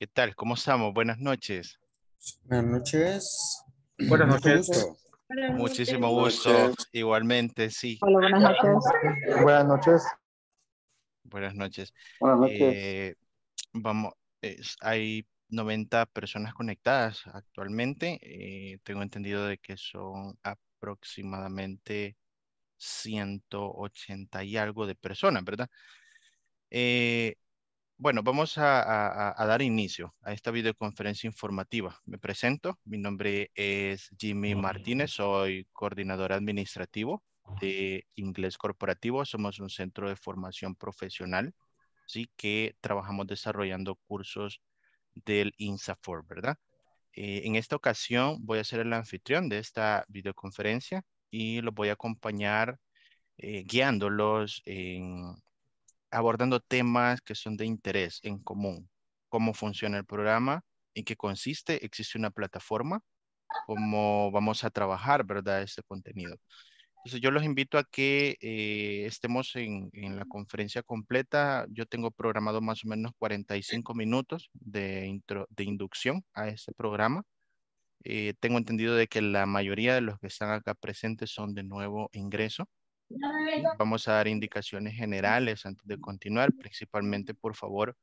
¿Qué tal? ¿Cómo estamos? Buenas noches. Buenas noches. Buenas noches. Muchísimo gusto. Igualmente, sí. buenas noches. Buenas noches. Buenas noches. Buenas noches. Eh, vamos, hay 90 personas conectadas actualmente. Eh, tengo entendido de que son aproximadamente 180 y algo de personas, ¿verdad? Eh, bueno, vamos a, dar inicio a esta videoconferencia informativa. Me presento, mi nombre es Jimmy Martínez, soy coordinador administrativo de Inglés Corporativo. Somos un centro de formación profesional, sí que trabajamos desarrollando cursos del INSAFOR, ¿verdad? Eh, en esta ocasión voy a ser el anfitrión de esta videoconferencia y los voy a acompañar eh, guiándolos en, abordando temas que son de interés en común, cómo funciona el programa, en qué consiste, existe una plataforma, cómo vamos a trabajar, ¿verdad?, este contenido. Entonces yo los invito a que eh, estemos en, la conferencia completa. Yo tengo programado más o menos 45 minutos de, de inducción a este programa. Eh, tengo entendido de que la mayoría de los que están acá presentes son de nuevo ingreso. Vamos a dar indicaciones generales antes de continuar, principalmente por favor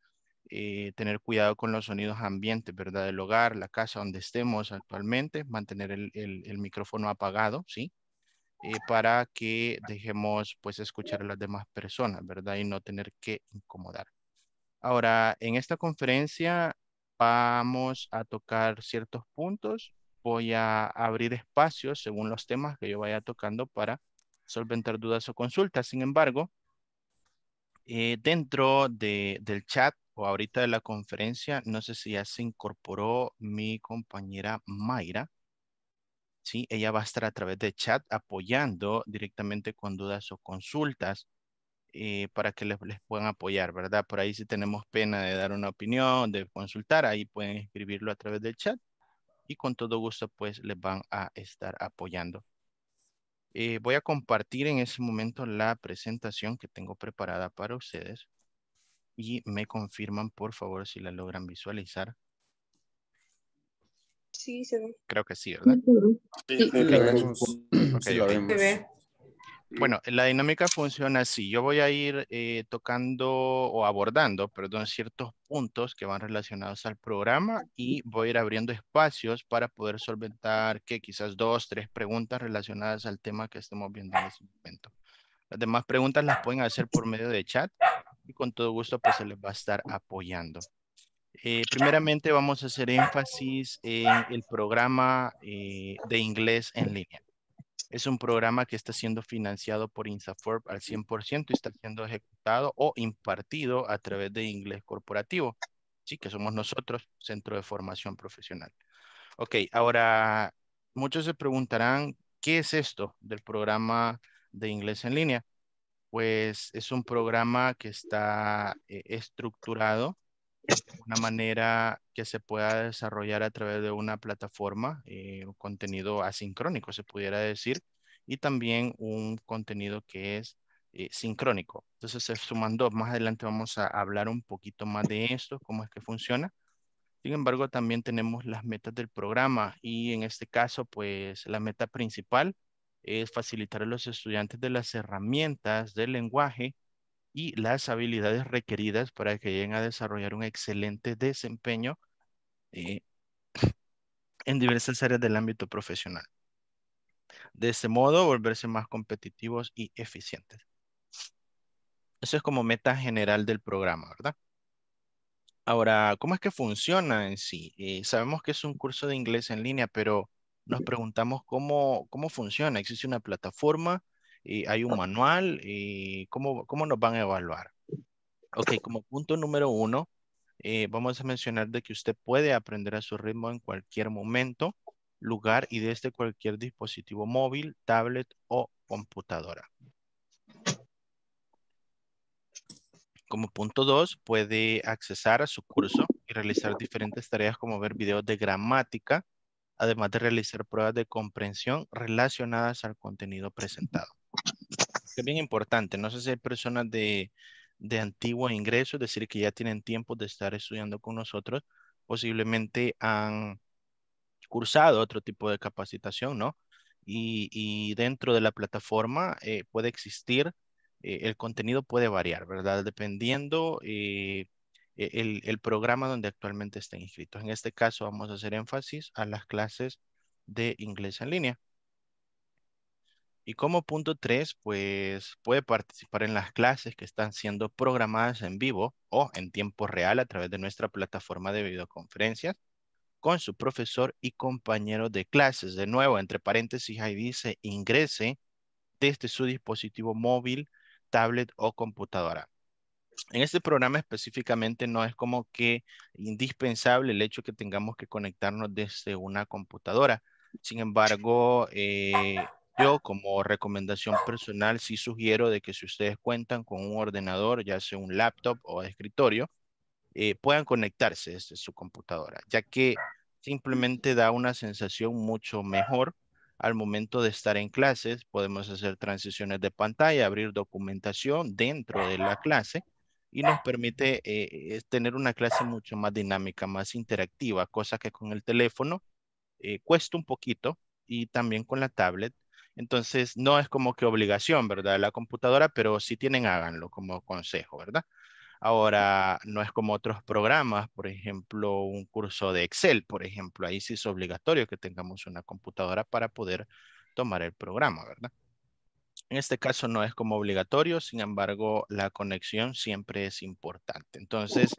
eh, tener cuidado con los sonidos ambientes, ¿verdad? del hogar, la casa donde estemos actualmente, mantener el, micrófono apagado, ¿sí? Eh, para que dejemos pues escuchar a las demás personas, ¿verdad? Y no tener que incomodar. Ahora, en esta conferencia vamos a tocar ciertos puntos. Voy a abrir espacios según los temas que yo vaya tocando para solventar dudas o consultas. Sin embargo, eh, dentro del chat o ahorita de la conferencia, no sé si ya se incorporó mi compañera Mayra. Sí, ella va a estar a través de chat apoyando directamente con dudas o consultas eh, para que les, les, puedan apoyar, ¿verdad? Por ahí si tenemos pena de dar una opinión, de consultar, ahí pueden escribirlo a través del chat y con todo gusto pues les van a estar apoyando. Eh, voy a compartir en ese momento la presentación que tengo preparada para ustedes y me confirman, por favor, si la logran visualizar. Sí, se ve. Creo que sí, ¿verdad? Sí, sí. Mm. Bueno, la dinámica funciona así. Yo voy a ir eh, tocando o abordando, perdón, ciertos puntos que van relacionados al programa y voy a ir abriendo espacios para poder solventar que quizás dos, tres preguntas relacionadas al tema que estemos viendo en este momento. Las demás preguntas las pueden hacer por medio de chat y con todo gusto pues se les va a estar apoyando. Eh, primeramente vamos a hacer énfasis en el programa eh, de inglés en línea es un programa que está siendo financiado por INSAFORP al 100% y está siendo ejecutado o impartido a través de inglés corporativo, sí, que somos nosotros, Centro de Formación Profesional. Ok, ahora muchos se preguntarán, ¿qué es esto del programa de inglés en línea? Pues es un programa que está eh, estructurado una manera que se pueda desarrollar a través de una plataforma, eh, un contenido asincrónico, se pudiera decir, y también un contenido que es eh, sincrónico. Entonces se sumando Más adelante vamos a hablar un poquito más de esto, cómo es que funciona. Sin embargo, también tenemos las metas del programa y en este caso, pues la meta principal es facilitar a los estudiantes de las herramientas del lenguaje y las habilidades requeridas para que lleguen a desarrollar un excelente desempeño eh, en diversas áreas del ámbito profesional. De ese modo, volverse más competitivos y eficientes. Eso es como meta general del programa, ¿verdad? Ahora, ¿cómo es que funciona en sí? Eh, sabemos que es un curso de inglés en línea, pero nos preguntamos cómo, cómo funciona. ¿Existe una plataforma? hay un manual y cómo, cómo nos van a evaluar. Ok, como punto número uno, eh, vamos a mencionar de que usted puede aprender a su ritmo en cualquier momento, lugar y desde cualquier dispositivo móvil, tablet o computadora. Como punto dos, puede accesar a su curso y realizar diferentes tareas como ver videos de gramática, además de realizar pruebas de comprensión relacionadas al contenido presentado es bien importante. No sé si hay personas de, de antiguo ingreso, es decir, que ya tienen tiempo de estar estudiando con nosotros, posiblemente han cursado otro tipo de capacitación, ¿no? Y, dentro de la plataforma eh, puede existir, eh, el contenido puede variar, ¿verdad? Dependiendo eh, e-, el, el, programa donde actualmente estén inscritos. En este caso vamos a hacer énfasis a las clases de inglés en línea. Y como punto tres, pues puede participar en las clases que están siendo programadas en vivo o en tiempo real a través de nuestra plataforma de videoconferencias con su profesor y compañero de clases. De nuevo, entre paréntesis, ahí dice ingrese desde su dispositivo móvil, tablet o computadora. En este programa específicamente no es como que indispensable el hecho que tengamos que conectarnos desde una computadora. Sin embargo, eh, yo como recomendación personal sí sugiero de que si ustedes cuentan con un ordenador, ya sea un laptop o escritorio, eh, puedan conectarse desde su computadora, ya que simplemente da una sensación mucho mejor al momento de estar en clases. Podemos hacer transiciones de pantalla, abrir documentación dentro de la clase y nos permite eh, tener una clase mucho más dinámica, más interactiva, cosa que con el teléfono eh, cuesta un poquito y también con la tablet entonces, no es como que obligación, ¿verdad? La computadora, pero si tienen, háganlo como consejo, ¿verdad? Ahora, no es como otros programas, por ejemplo, un curso de Excel, por ejemplo, ahí sí es obligatorio que tengamos una computadora para poder tomar el programa, ¿verdad? En este caso no es como obligatorio, sin embargo, la conexión siempre es importante. Entonces,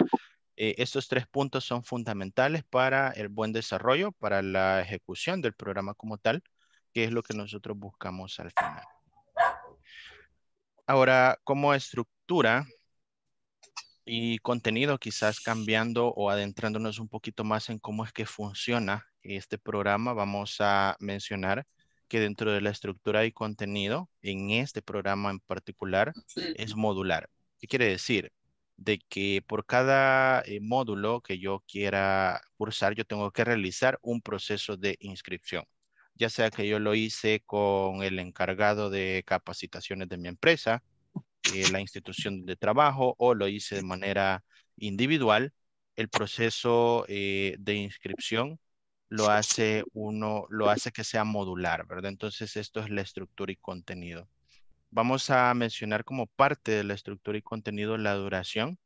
eh, estos tres puntos son fundamentales para el buen desarrollo, para la ejecución del programa como tal ¿Qué es lo que nosotros buscamos al final. Ahora, como estructura y contenido, quizás cambiando o adentrándonos un poquito más en cómo es que funciona este programa, vamos a mencionar que dentro de la estructura y contenido, en este programa en particular, es modular. ¿Qué quiere decir? De que por cada eh, módulo que yo quiera cursar, yo tengo que realizar un proceso de inscripción ya sea que yo lo hice con el encargado de capacitaciones de mi empresa, eh, la institución de trabajo o lo hice de manera individual, el proceso eh, de inscripción lo hace uno, lo hace que sea modular, ¿verdad? Entonces esto es la estructura y contenido. Vamos a mencionar como parte de la estructura y contenido la duración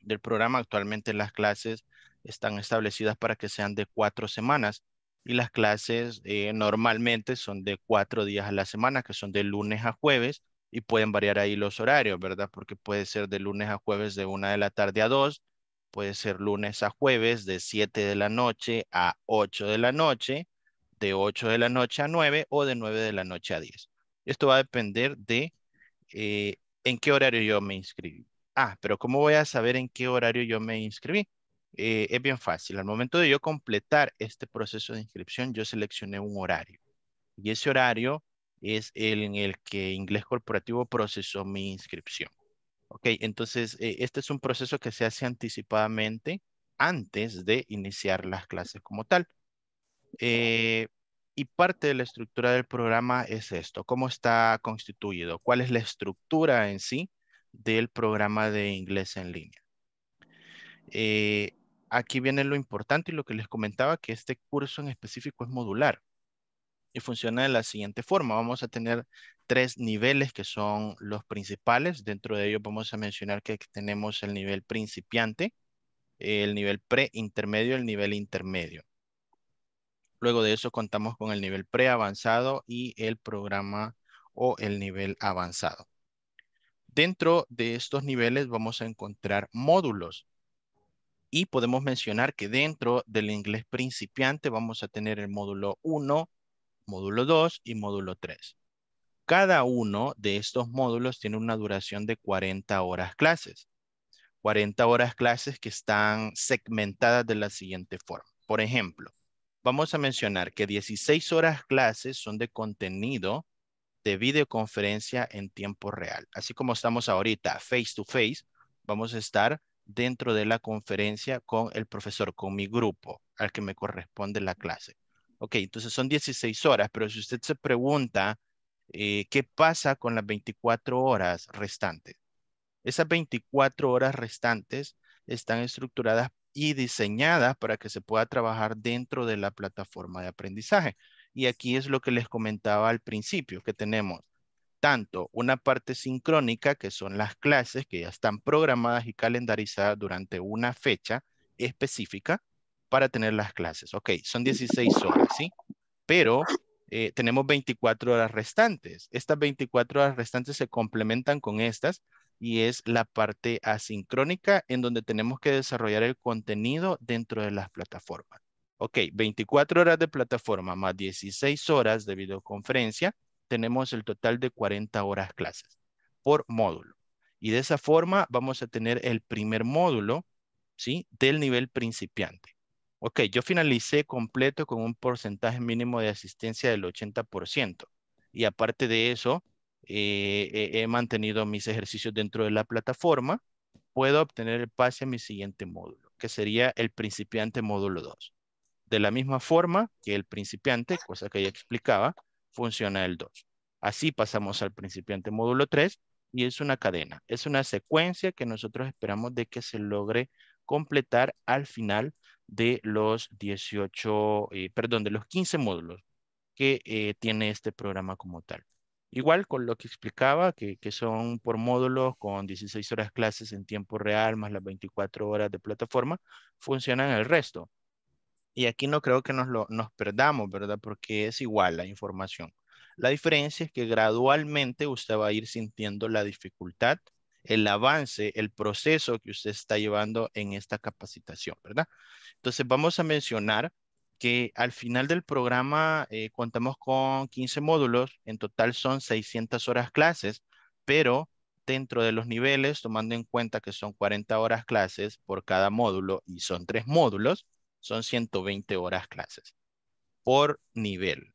del programa. Actualmente las clases están establecidas para que sean de cuatro semanas y las clases eh, normalmente son de cuatro días a la semana, que son de lunes a jueves, y pueden variar ahí los horarios, ¿verdad? Porque puede ser de lunes a jueves de una de la tarde a dos, puede ser lunes a jueves de siete de la noche a ocho de la noche, de ocho de la noche a nueve o de nueve de la noche a diez. Esto va a depender de eh, en qué horario yo me inscribí. Ah, pero ¿cómo voy a saber en qué horario yo me inscribí? Eh, es bien fácil. Al momento de yo completar este proceso de inscripción, yo seleccioné un horario. Y ese horario es el en el que Inglés Corporativo procesó mi inscripción. Ok, entonces eh, este es un proceso que se hace anticipadamente antes de iniciar las clases como tal. Eh, y parte de la estructura del programa es esto, cómo está constituido, cuál es la estructura en sí del programa de inglés en línea. Eh, aquí viene lo importante y lo que les comentaba, que este curso en específico es modular y funciona de la siguiente forma. Vamos a tener tres niveles que son los principales. Dentro de ellos vamos a mencionar que tenemos el nivel principiante, el nivel pre-intermedio, el nivel intermedio. Luego de eso contamos con el nivel pre-avanzado y el programa o el nivel avanzado. Dentro de estos niveles vamos a encontrar módulos. Y podemos mencionar que dentro del inglés principiante vamos a tener el módulo 1, módulo 2 y módulo 3. Cada uno de estos módulos tiene una duración de 40 horas clases. 40 horas clases que están segmentadas de la siguiente forma. Por ejemplo, vamos a mencionar que 16 horas clases son de contenido de videoconferencia en tiempo real. Así como estamos ahorita face to face, vamos a estar dentro de la conferencia con el profesor, con mi grupo al que me corresponde la clase. Ok, entonces son 16 horas, pero si usted se pregunta, eh, ¿qué pasa con las 24 horas restantes? Esas 24 horas restantes están estructuradas y diseñadas para que se pueda trabajar dentro de la plataforma de aprendizaje. Y aquí es lo que les comentaba al principio, que tenemos tanto una parte sincrónica, que son las clases que ya están programadas y calendarizadas durante una fecha específica para tener las clases. Ok, son 16 horas, ¿sí? Pero eh, tenemos 24 horas restantes. Estas 24 horas restantes se complementan con estas y es la parte asincrónica en donde tenemos que desarrollar el contenido dentro de las plataformas. Ok, 24 horas de plataforma más 16 horas de videoconferencia tenemos el total de 40 horas clases por módulo. Y de esa forma vamos a tener el primer módulo, ¿sí? Del nivel principiante. Ok, yo finalicé completo con un porcentaje mínimo de asistencia del 80%. Y aparte de eso, eh, he mantenido mis ejercicios dentro de la plataforma. Puedo obtener el pase a mi siguiente módulo, que sería el principiante módulo 2. De la misma forma que el principiante, cosa que ya explicaba, funciona el 2. Así pasamos al principiante módulo 3 y es una cadena, es una secuencia que nosotros esperamos de que se logre completar al final de los 18, eh, perdón, de los 15 módulos que eh, tiene este programa como tal. Igual con lo que explicaba, que, que, son por módulos con 16 horas clases en tiempo real más las 24 horas de plataforma, funcionan el resto. Y aquí no creo que nos, lo, nos perdamos, ¿verdad? Porque es igual la información. La diferencia es que gradualmente usted va a ir sintiendo la dificultad, el avance, el proceso que usted está llevando en esta capacitación, ¿verdad? Entonces vamos a mencionar que al final del programa eh, contamos con 15 módulos, en total son 600 horas clases, pero dentro de los niveles, tomando en cuenta que son 40 horas clases por cada módulo y son tres módulos, son 120 horas clases por nivel,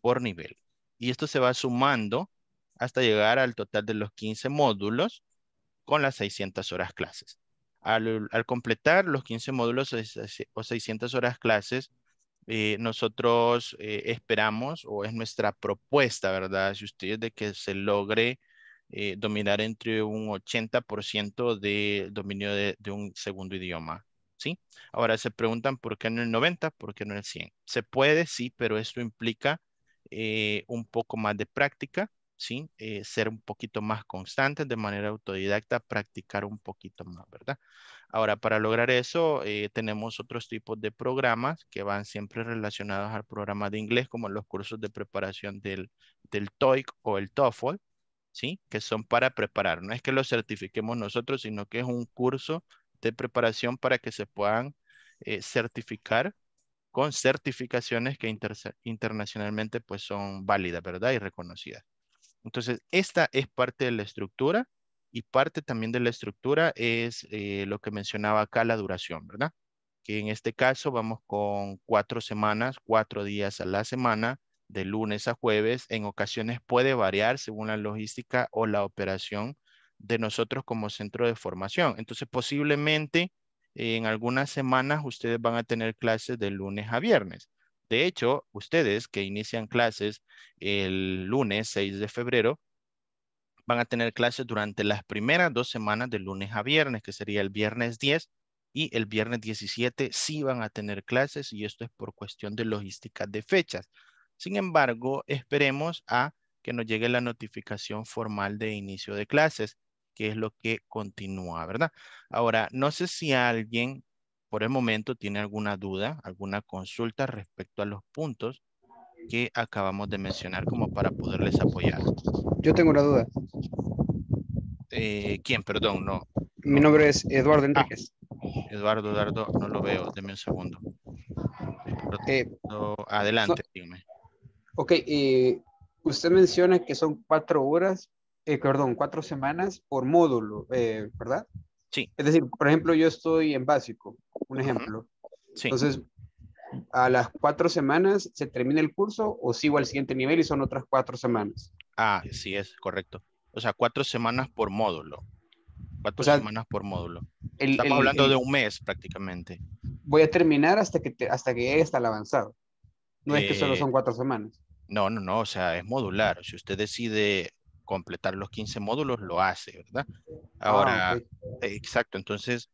por nivel. Y esto se va sumando hasta llegar al total de los 15 módulos con las 600 horas clases. Al, completar los 15 módulos o 600 horas clases, eh, nosotros eh, esperamos, o es nuestra propuesta, ¿verdad? Si ustedes de que se logre eh, dominar entre un 80% de dominio de un segundo idioma Ahora se preguntan por qué no el 90, por qué no el 100. Se puede, sí, pero esto implica eh, un poco más de práctica, ¿sí? Eh, ser un poquito más constantes de manera autodidacta, practicar un poquito más, ¿verdad? Ahora, para lograr eso, eh, tenemos otros tipos de programas que van siempre relacionados al programa de inglés, como los cursos de preparación del, del TOEIC o el TOEFL, ¿sí? Que son para preparar. No es que los certifiquemos nosotros, sino que es un curso de preparación para que se puedan eh, certificar con certificaciones que internacionalmente pues son válidas, ¿verdad? Y reconocidas. Entonces, esta es parte de la estructura y parte también de la estructura es eh, lo que mencionaba acá, la duración, ¿verdad? Que en este caso vamos con cuatro semanas, cuatro días a la semana, de lunes a jueves. En ocasiones puede variar según la logística o la operación de nosotros como centro de formación. Entonces, posiblemente en algunas semanas ustedes van a tener clases de lunes a viernes. De hecho, ustedes que inician clases el lunes 6 de febrero, van a tener clases durante las primeras dos semanas de lunes a viernes, que sería el viernes 10 y el viernes 17 sí van a tener clases y esto es por cuestión de logística de fechas. Sin embargo, esperemos a que nos llegue la notificación formal de inicio de clases qué es lo que continúa, ¿verdad? Ahora, no sé si alguien por el momento tiene alguna duda, alguna consulta respecto a los puntos que acabamos de mencionar como para poderles apoyar. Yo tengo una duda. Eh, ¿Quién? Perdón, no. Mi nombre es Eduardo Enríquez. Ah, Eduardo, Eduardo, no lo veo. Deme un segundo. Eh, adelante, dígame. Ok, usted menciona que son cuatro horas eh, perdón, cuatro semanas por módulo, eh, ¿verdad? Sí. Es decir, por ejemplo, yo estoy en básico, un ejemplo. sí. Entonces, a las cuatro semanas se termina el curso o sigo al siguiente nivel y son otras cuatro semanas. Ah, sí, es correcto. O sea, cuatro semanas por módulo. Cuatro semanas por módulo. Estamos hablando de un mes prácticamente. Voy a terminar hasta que, hasta que llegue hasta el avanzado. No es que solo eh, son cuatro semanas. No, no, no, o sea, es modular. Si usted decide completar los 15 módulos, lo hace, ¿verdad? Ah, Ahora, exacto, entonces,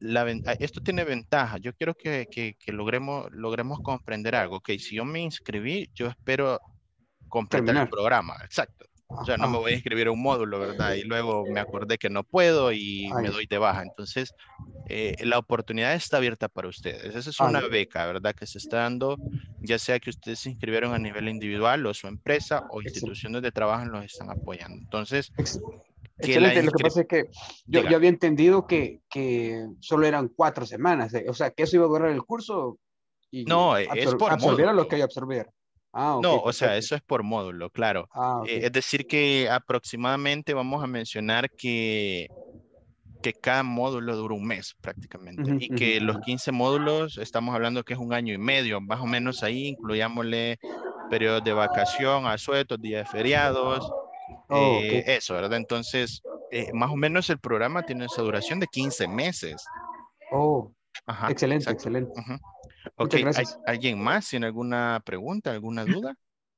la, ah, esto tiene ventaja. Yo quiero que, que, logremos, logremos comprender algo. Que si yo me inscribí, yo espero completar el programa, exacto. O sea, no ah, me voy a inscribir a un módulo, ¿verdad? Y luego me acordé que no puedo y me doy de baja. Entonces, eh, la oportunidad está abierta para ustedes. Esa es una beca, ¿verdad? Que se está dando, ya sea que ustedes se inscribieron a nivel individual o su empresa o instituciones de trabajo los están apoyando. Entonces, Excelente. Lo que pasa es que yo, había entendido que, solo eran cuatro semanas, eh, o sea, que eso iba a durar el curso y no, es por lo que hay que absorber. Ah, no, o sea, eso es por módulo, claro. Ah, eh, es decir que aproximadamente vamos a mencionar que, que cada módulo dura un mes prácticamente y que los 15 módulos estamos hablando que es un año y medio, más o menos ahí incluyámosle periodos de vacación, asuetos, días de feriados, oh, eh, eso, ¿verdad? Entonces, eh, más o menos el programa tiene esa duración de 15 meses. Oh, excelente, excelente. Ok, ¿alguien más tiene alguna pregunta, alguna duda?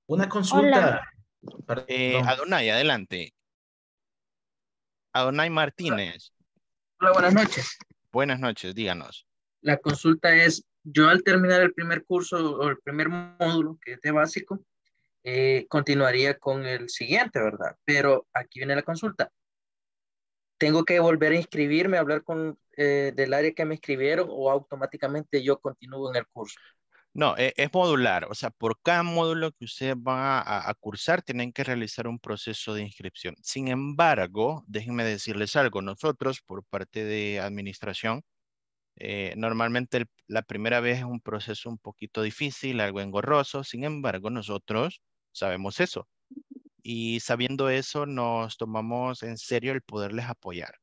Una consulta. Eh, Adonai, adelante. Adonai Martínez. Hola, buenas noches. Buenas noches, díganos. La consulta es, yo al terminar el primer curso o el primer módulo, que es de básico, eh, continuaría con el siguiente, ¿verdad? Pero aquí viene la consulta. ¿Tengo que volver a inscribirme, hablar con eh, del área que me escribieron o automáticamente yo continúo en el curso? No, e, es, modular, o sea, por cada módulo que ustedes van a, cursar tienen que realizar un proceso de inscripción. Sin embargo, déjenme decirles algo, nosotros por parte de administración, eh, normalmente la primera vez es un proceso un poquito difícil, algo engorroso, sin embargo, nosotros sabemos eso. Y sabiendo eso, nos tomamos en serio el poderles apoyar.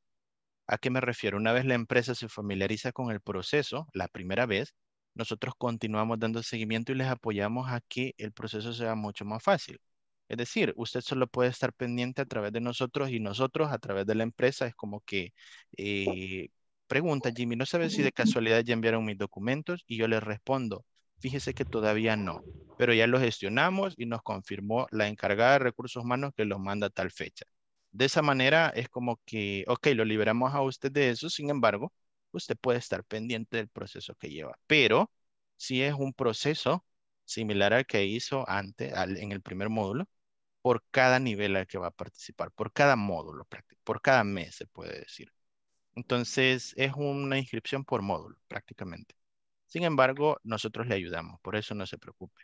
¿A qué me refiero? Una vez la empresa se familiariza con el proceso, la primera vez, nosotros continuamos dando seguimiento y les apoyamos a que el proceso sea mucho más fácil. Es decir, usted solo puede estar pendiente a través de nosotros y nosotros a través de la empresa. Es como que eh, pregunta, Jimmy, ¿no sabe si de casualidad ya enviaron mis documentos? Y yo le respondo, fíjese que todavía no, pero ya lo gestionamos y nos confirmó la encargada de recursos humanos que los manda a tal fecha. De esa manera es como que, ok, lo liberamos a usted de eso, sin embargo, usted puede estar pendiente del proceso que lleva. Pero si es un proceso similar al que hizo antes, en el primer módulo, por cada nivel al que va a participar, por cada módulo, por cada mes se puede decir. Entonces es una inscripción por módulo prácticamente. Sin embargo, nosotros le ayudamos, por eso no se preocupe.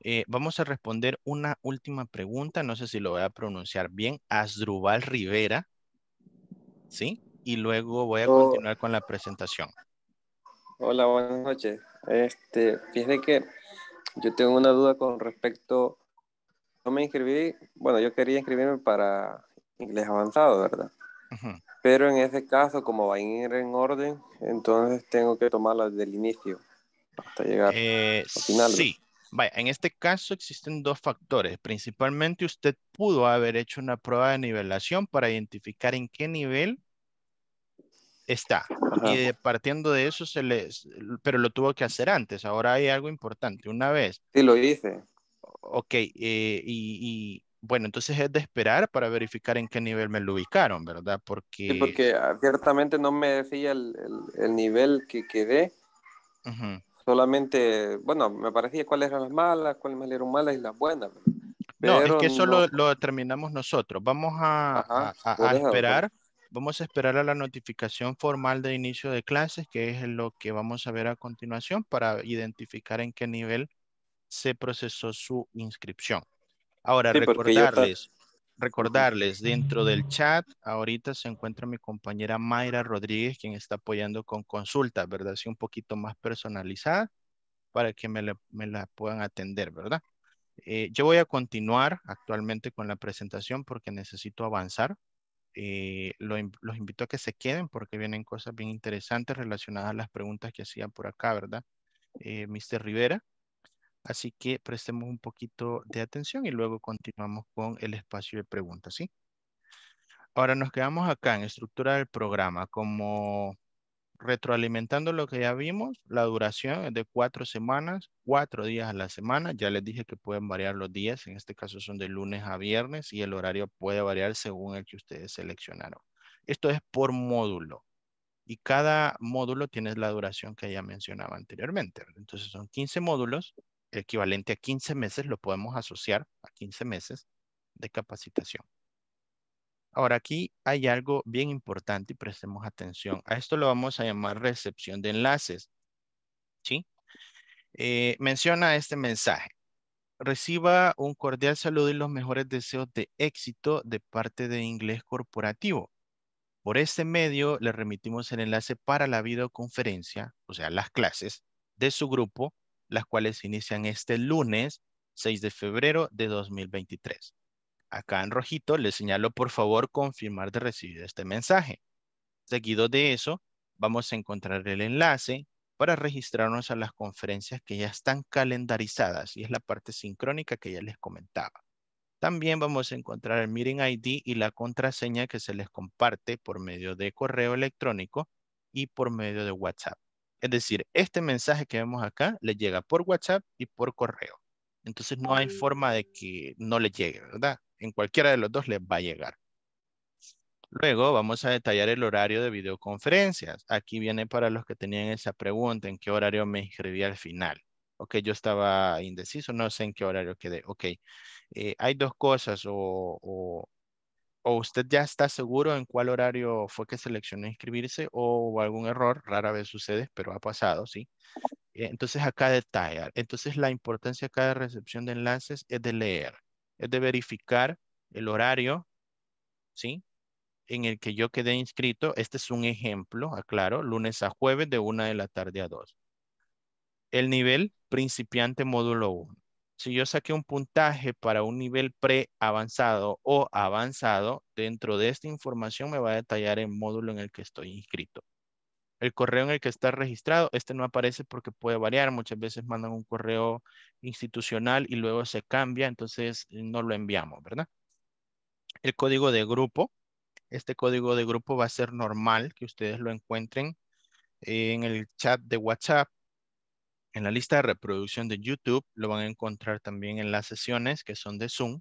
Eh, vamos a responder una última pregunta, no sé si lo voy a pronunciar bien, Asdrubal Rivera, ¿sí? Y luego voy a oh. continuar con la presentación. Hola, buenas noches. Este, fíjense que yo tengo una duda con respecto, no me inscribí, bueno, yo quería inscribirme para inglés avanzado, ¿verdad? Pero en ese caso, como va a ir en orden, entonces tengo que tomarla desde el inicio hasta llegar eh, al final. Sí, Vaya, en este caso existen dos factores. Principalmente usted pudo haber hecho una prueba de nivelación para identificar en qué nivel está. Y partiendo de eso se les, pero lo tuvo que hacer antes. Ahora hay algo importante. Una vez. Sí, lo hice. Ok, eh, y, bueno, entonces es de esperar para verificar en qué nivel me lo ubicaron, ¿verdad? Porque... Sí, porque ah, ciertamente no me decía el, nivel que quedé. Solamente, bueno, me parecía cuáles eran las malas, cuáles eran malas y las buenas. Pero no, es que eso lo, lo, determinamos nosotros. Vamos a, a, esperar. Vamos a esperar a la notificación formal de inicio de clases, que es lo que vamos a ver a continuación para identificar en qué nivel se procesó su inscripción. Ahora, recordarles, Recordarles, dentro del chat, ahorita se encuentra mi compañera Mayra Rodríguez, quien está apoyando con consultas, ¿verdad? Así un poquito más personalizada para que me la, puedan atender, ¿verdad? Eh, yo voy a continuar actualmente con la presentación porque necesito avanzar. Eh, los invito a que se queden porque vienen cosas bien interesantes relacionadas a las preguntas que hacían por acá, ¿verdad? Eh, Mr. Rivera. Así que prestemos un poquito de atención y luego continuamos con el espacio de preguntas, ¿sí? Ahora nos quedamos acá en estructura del programa, como retroalimentando lo que ya vimos, la duración es de cuatro semanas, cuatro días a la semana. Ya les dije que pueden variar los días, en este caso son de lunes a viernes y el horario puede variar según el que ustedes seleccionaron. Esto es por módulo y cada módulo tiene la duración que ya mencionaba anteriormente. Entonces son 15 módulos equivalente a 15 meses, lo podemos asociar a 15 meses de capacitación. Ahora aquí hay algo bien importante y prestemos atención. A esto lo vamos a llamar recepción de enlaces. ¿Sí? Eh, menciona este mensaje. Reciba un cordial saludo y los mejores deseos de éxito de parte de Inglés Corporativo. Por este medio le remitimos el enlace para la videoconferencia, o sea, las clases de su grupo las cuales inician este lunes 6 de febrero de 2023. Acá en rojito les señalo por favor confirmar de recibir este mensaje. Seguido de eso, vamos a encontrar el enlace para registrarnos a las conferencias que ya están calendarizadas y es la parte sincrónica que ya les comentaba. También vamos a encontrar el Meeting ID y la contraseña que se les comparte por medio de correo electrónico y por medio de WhatsApp. Es decir, este mensaje que vemos acá le llega por WhatsApp y por correo. Entonces no hay forma de que no le llegue, ¿verdad? En cualquiera de los dos les va a llegar. Luego vamos a detallar el horario de videoconferencias. Aquí viene para los que tenían esa pregunta, ¿en qué horario me inscribí al final? Ok, yo estaba indeciso, no sé en qué horario quedé. Ok, eh, hay dos cosas o o usted ya está seguro en cuál horario fue que seleccionó inscribirse o, algún error, rara vez sucede, pero ha pasado, ¿sí? Eh, entonces acá detalla, entonces la importancia acá de recepción de enlaces es de leer, es de verificar el horario, ¿sí? En el que yo quedé inscrito, este es un ejemplo, aclaro, lunes a jueves de una de la tarde a dos. El nivel principiante módulo 1 si yo saqué un puntaje para un nivel pre avanzado o avanzado, dentro de esta información me va a detallar el módulo en el que estoy inscrito. El correo en el que está registrado, este no aparece porque puede variar. Muchas veces mandan un correo institucional y luego se cambia, entonces eh, no lo enviamos, ¿verdad? El código de grupo. Este código de grupo va a ser normal que ustedes lo encuentren eh, en el chat de WhatsApp en la lista de reproducción de YouTube lo van a encontrar también en las sesiones que son de Zoom.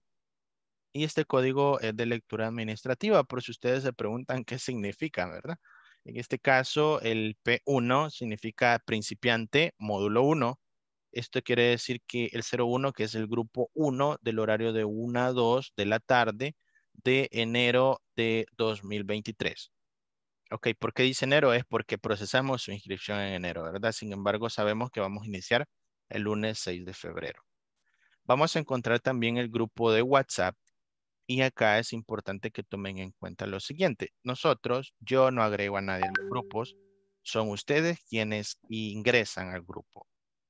Y este código es de lectura administrativa, por si ustedes se preguntan qué significa, ¿verdad? En este caso, el P1 significa principiante, módulo 1. Esto quiere decir que el 01, que es el grupo 1 del horario de 1 a 2 de la tarde de enero de 2023. Ok, ¿por qué dice enero? Es porque procesamos su inscripción en enero, ¿verdad? Sin embargo, sabemos que vamos a iniciar el lunes 6 de febrero. Vamos a encontrar también el grupo de WhatsApp y acá es importante que tomen en cuenta lo siguiente. Nosotros, yo no agrego a nadie en los grupos, son ustedes quienes ingresan al grupo.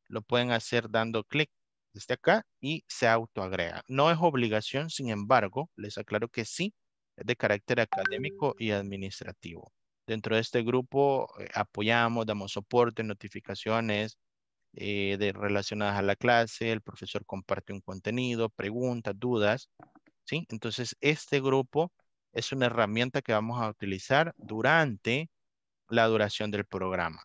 Lo pueden hacer dando clic desde acá y se autoagrega. No es obligación, sin embargo, les aclaro que sí, es de carácter académico y administrativo. Dentro de este grupo eh, apoyamos, damos soporte, notificaciones eh, de, relacionadas a la clase, el profesor comparte un contenido, preguntas, dudas, ¿sí? Entonces, este grupo es una herramienta que vamos a utilizar durante la duración del programa.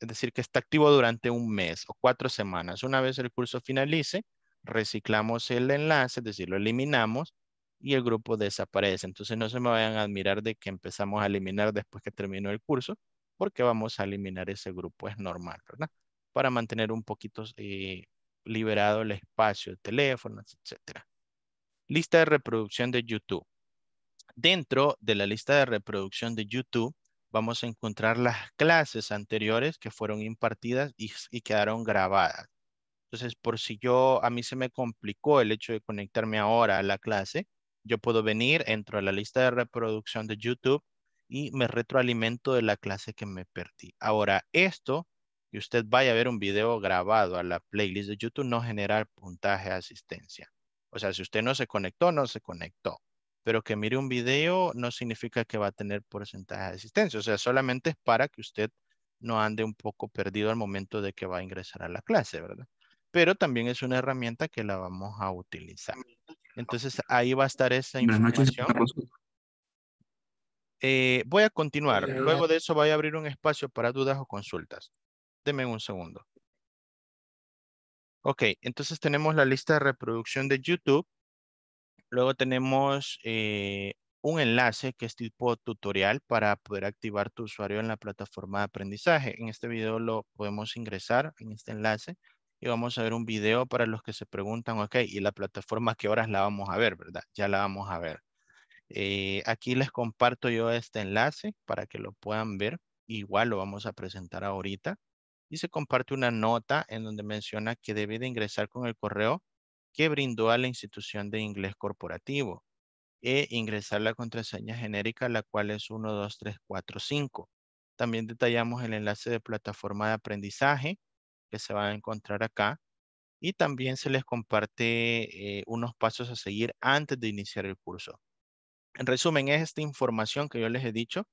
Es decir, que está activo durante un mes o cuatro semanas. Una vez el curso finalice, reciclamos el enlace, es decir, lo eliminamos y el grupo desaparece. Entonces no se me vayan a admirar de que empezamos a eliminar después que terminó el curso, porque vamos a eliminar ese grupo, es normal, ¿verdad? Para mantener un poquito eh, liberado el espacio de teléfonos, etc. Lista de reproducción de YouTube. Dentro de la lista de reproducción de YouTube vamos a encontrar las clases anteriores que fueron impartidas y quedaron grabadas. Entonces, por si yo, a mí se me complicó el hecho de conectarme ahora a la clase, yo puedo venir, entro a la lista de reproducción de YouTube y me retroalimento de la clase que me perdí. Ahora, esto, que usted vaya a ver un video grabado a la playlist de YouTube, no genera puntaje de asistencia. O sea, si usted no se conectó, no se conectó. Pero que mire un video no significa que va a tener porcentaje de asistencia. O sea, solamente es para que usted no ande un poco perdido al momento de que va a ingresar a la clase, ¿verdad? Pero también es una herramienta que la vamos a utilizar. Entonces ahí va a estar esa información. Eh, voy a continuar. Luego de eso voy a abrir un espacio para dudas o consultas. Deme un segundo. Ok, entonces tenemos la lista de reproducción de YouTube. Luego tenemos eh, un enlace que es tipo tutorial para poder activar tu usuario en la plataforma de aprendizaje. En este video lo podemos ingresar en este enlace y vamos a ver un video para los que se preguntan, ok, ¿y la plataforma qué horas la vamos a ver, verdad? Ya la vamos a ver. Eh, aquí les comparto yo este enlace para que lo puedan ver. Igual lo vamos a presentar ahorita. Y se comparte una nota en donde menciona que debe de ingresar con el correo que brindó a la institución de inglés corporativo e ingresar la contraseña genérica, la cual es 12345. También detallamos el enlace de plataforma de aprendizaje que se va a encontrar acá. Y también se les comparte eh, unos pasos a seguir antes de iniciar el curso. En resumen, es esta información que yo les he dicho,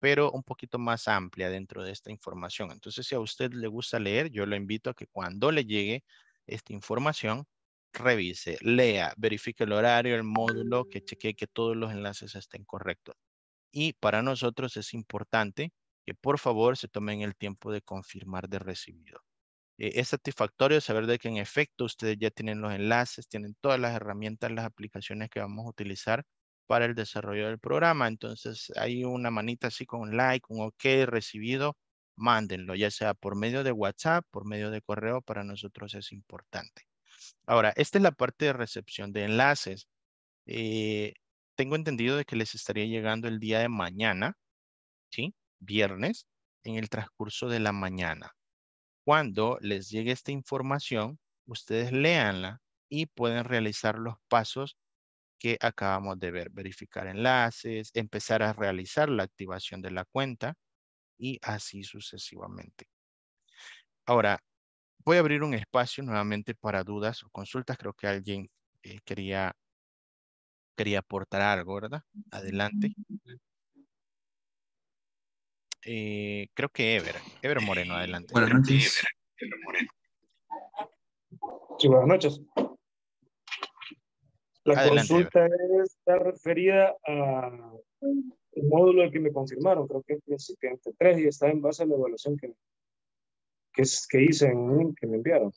pero un poquito más amplia dentro de esta información. Entonces, si a usted le gusta leer, yo lo invito a que cuando le llegue esta información, revise, lea, verifique el horario, el módulo, que chequee que todos los enlaces estén correctos. Y para nosotros es importante que por favor se tomen el tiempo de confirmar de recibido. Eh, es satisfactorio saber de que en efecto ustedes ya tienen los enlaces, tienen todas las herramientas, las aplicaciones que vamos a utilizar para el desarrollo del programa. Entonces hay una manita así con un like, un ok recibido, mándenlo, ya sea por medio de WhatsApp, por medio de correo, para nosotros es importante. Ahora, esta es la parte de recepción de enlaces. Eh, tengo entendido de que les estaría llegando el día de mañana, ¿sí? Viernes, en el transcurso de la mañana. Cuando les llegue esta información, ustedes leanla y pueden realizar los pasos que acabamos de ver. Verificar enlaces, empezar a realizar la activación de la cuenta y así sucesivamente. Ahora, voy a abrir un espacio nuevamente para dudas o consultas. Creo que alguien eh, quería, quería aportar algo, ¿verdad? Adelante. Eh, creo que Ever. Ever Moreno, eh, adelante. Buenas noches. Sí, buenas noches. La consulta está referida a el módulo que me confirmaron, creo que es principiante 3 y está en base a la evaluación que, que, que hice en que me enviaron.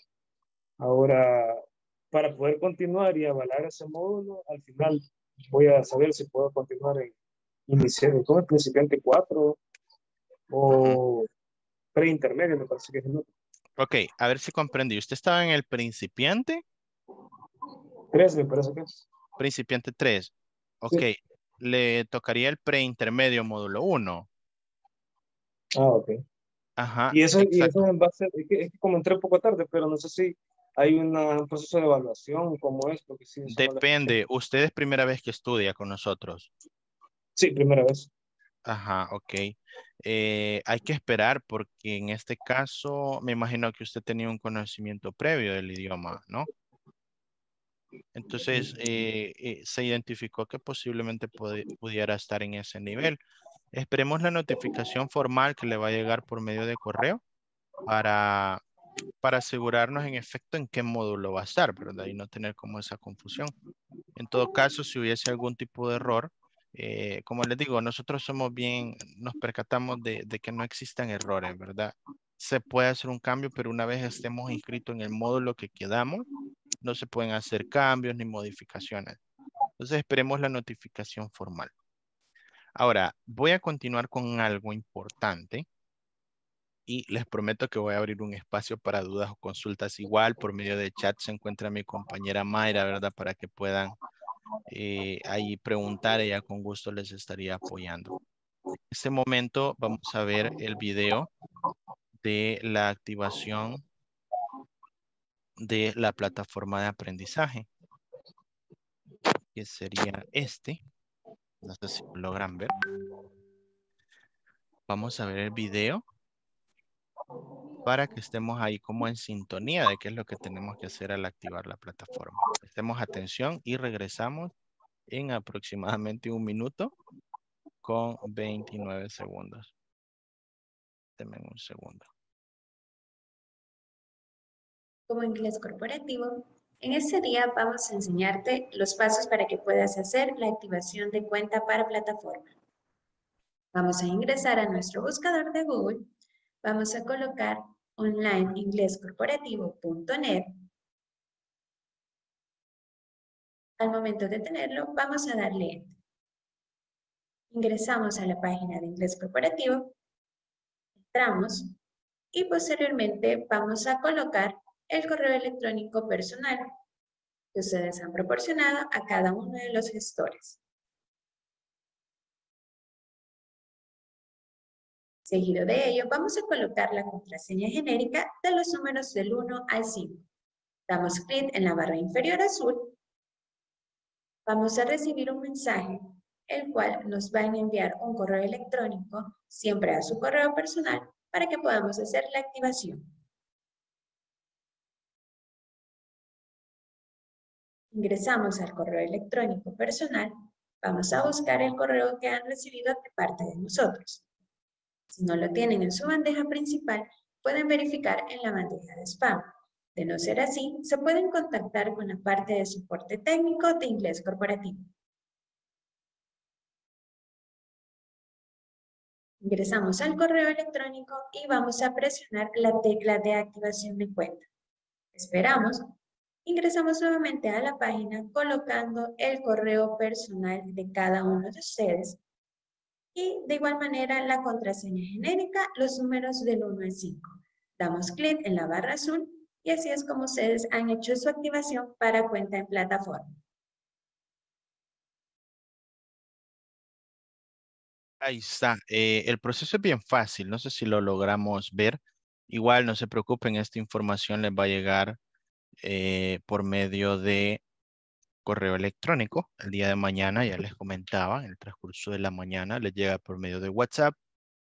Ahora, para poder continuar y avalar ese módulo, al final voy a saber si puedo continuar en iniciar, el principiante 4 o preintermedio, me parece que es el otro. Ok, a ver si comprendí. ¿Usted estaba en el principiante? Tres, me parece que es. Principiante tres. Ok, le tocaría el preintermedio módulo uno. Ah, ok. Ajá. Y eso, y en base, es que, como entré un poco tarde, pero no sé si hay un proceso de evaluación como esto. Que sí, Depende. ¿Usted es primera vez que estudia con nosotros? Sí, primera vez. Ajá, ok. Eh, hay que esperar porque en este caso me imagino que usted tenía un conocimiento previo del idioma, ¿no? Entonces eh, eh, se identificó que posiblemente pudiera estar en ese nivel. Esperemos la notificación formal que le va a llegar por medio de correo para, para asegurarnos en efecto en qué módulo va a estar, ¿verdad? Y no tener como esa confusión. En todo caso, si hubiese algún tipo de error, eh, como les digo, nosotros somos bien, nos percatamos de, de, que no existan errores, ¿verdad? Se puede hacer un cambio, pero una vez estemos inscritos en el módulo que quedamos, no se pueden hacer cambios ni modificaciones. Entonces esperemos la notificación formal. Ahora, voy a continuar con algo importante y les prometo que voy a abrir un espacio para dudas o consultas igual. Por medio de chat se encuentra mi compañera Mayra, ¿verdad? Para que puedan eh, ahí preguntar, ella con gusto les estaría apoyando. En este momento vamos a ver el video de la activación de la plataforma de aprendizaje, que sería este. No sé si logran ver. Vamos a ver el video para que estemos ahí como en sintonía de qué es lo que tenemos que hacer al activar la plataforma. Estemos atención y regresamos en aproximadamente un minuto con 29 segundos. Denme un segundo. Como inglés corporativo, en este día vamos a enseñarte los pasos para que puedas hacer la activación de cuenta para plataforma. Vamos a ingresar a nuestro buscador de Google vamos a colocar onlineinglescorporativo.net. Al momento de tenerlo, vamos a darle Ingresamos a la página de Inglés Corporativo, entramos y posteriormente vamos a colocar el correo electrónico personal que ustedes han proporcionado a cada uno de los gestores. Seguido de ello, vamos a colocar la contraseña genérica de los números del 1 al 5. Damos clic en la barra inferior azul. Vamos a recibir un mensaje, el cual nos va a enviar un correo electrónico, siempre a su correo personal, para que podamos hacer la activación. Ingresamos al correo electrónico personal. Vamos a buscar el correo que han recibido de parte de nosotros. Si no lo tienen en su bandeja principal, pueden verificar en la bandeja de spam. De no ser así, se pueden contactar con la parte de soporte técnico de inglés corporativo. Ingresamos al correo electrónico y vamos a presionar la tecla de activación de cuenta. Esperamos. Ingresamos nuevamente a la página colocando el correo personal de cada uno de ustedes y de igual manera la contraseña genérica, los números del 1 al 5. Damos clic en la barra azul y así es como ustedes han hecho su activación para cuenta en plataforma. Ahí está. Eh, el proceso es bien fácil. No sé si lo logramos ver. Igual no se preocupen, esta información les va a llegar eh, por medio de correo electrónico. El día de mañana, ya les comentaba, en el transcurso de la mañana les llega por medio de WhatsApp,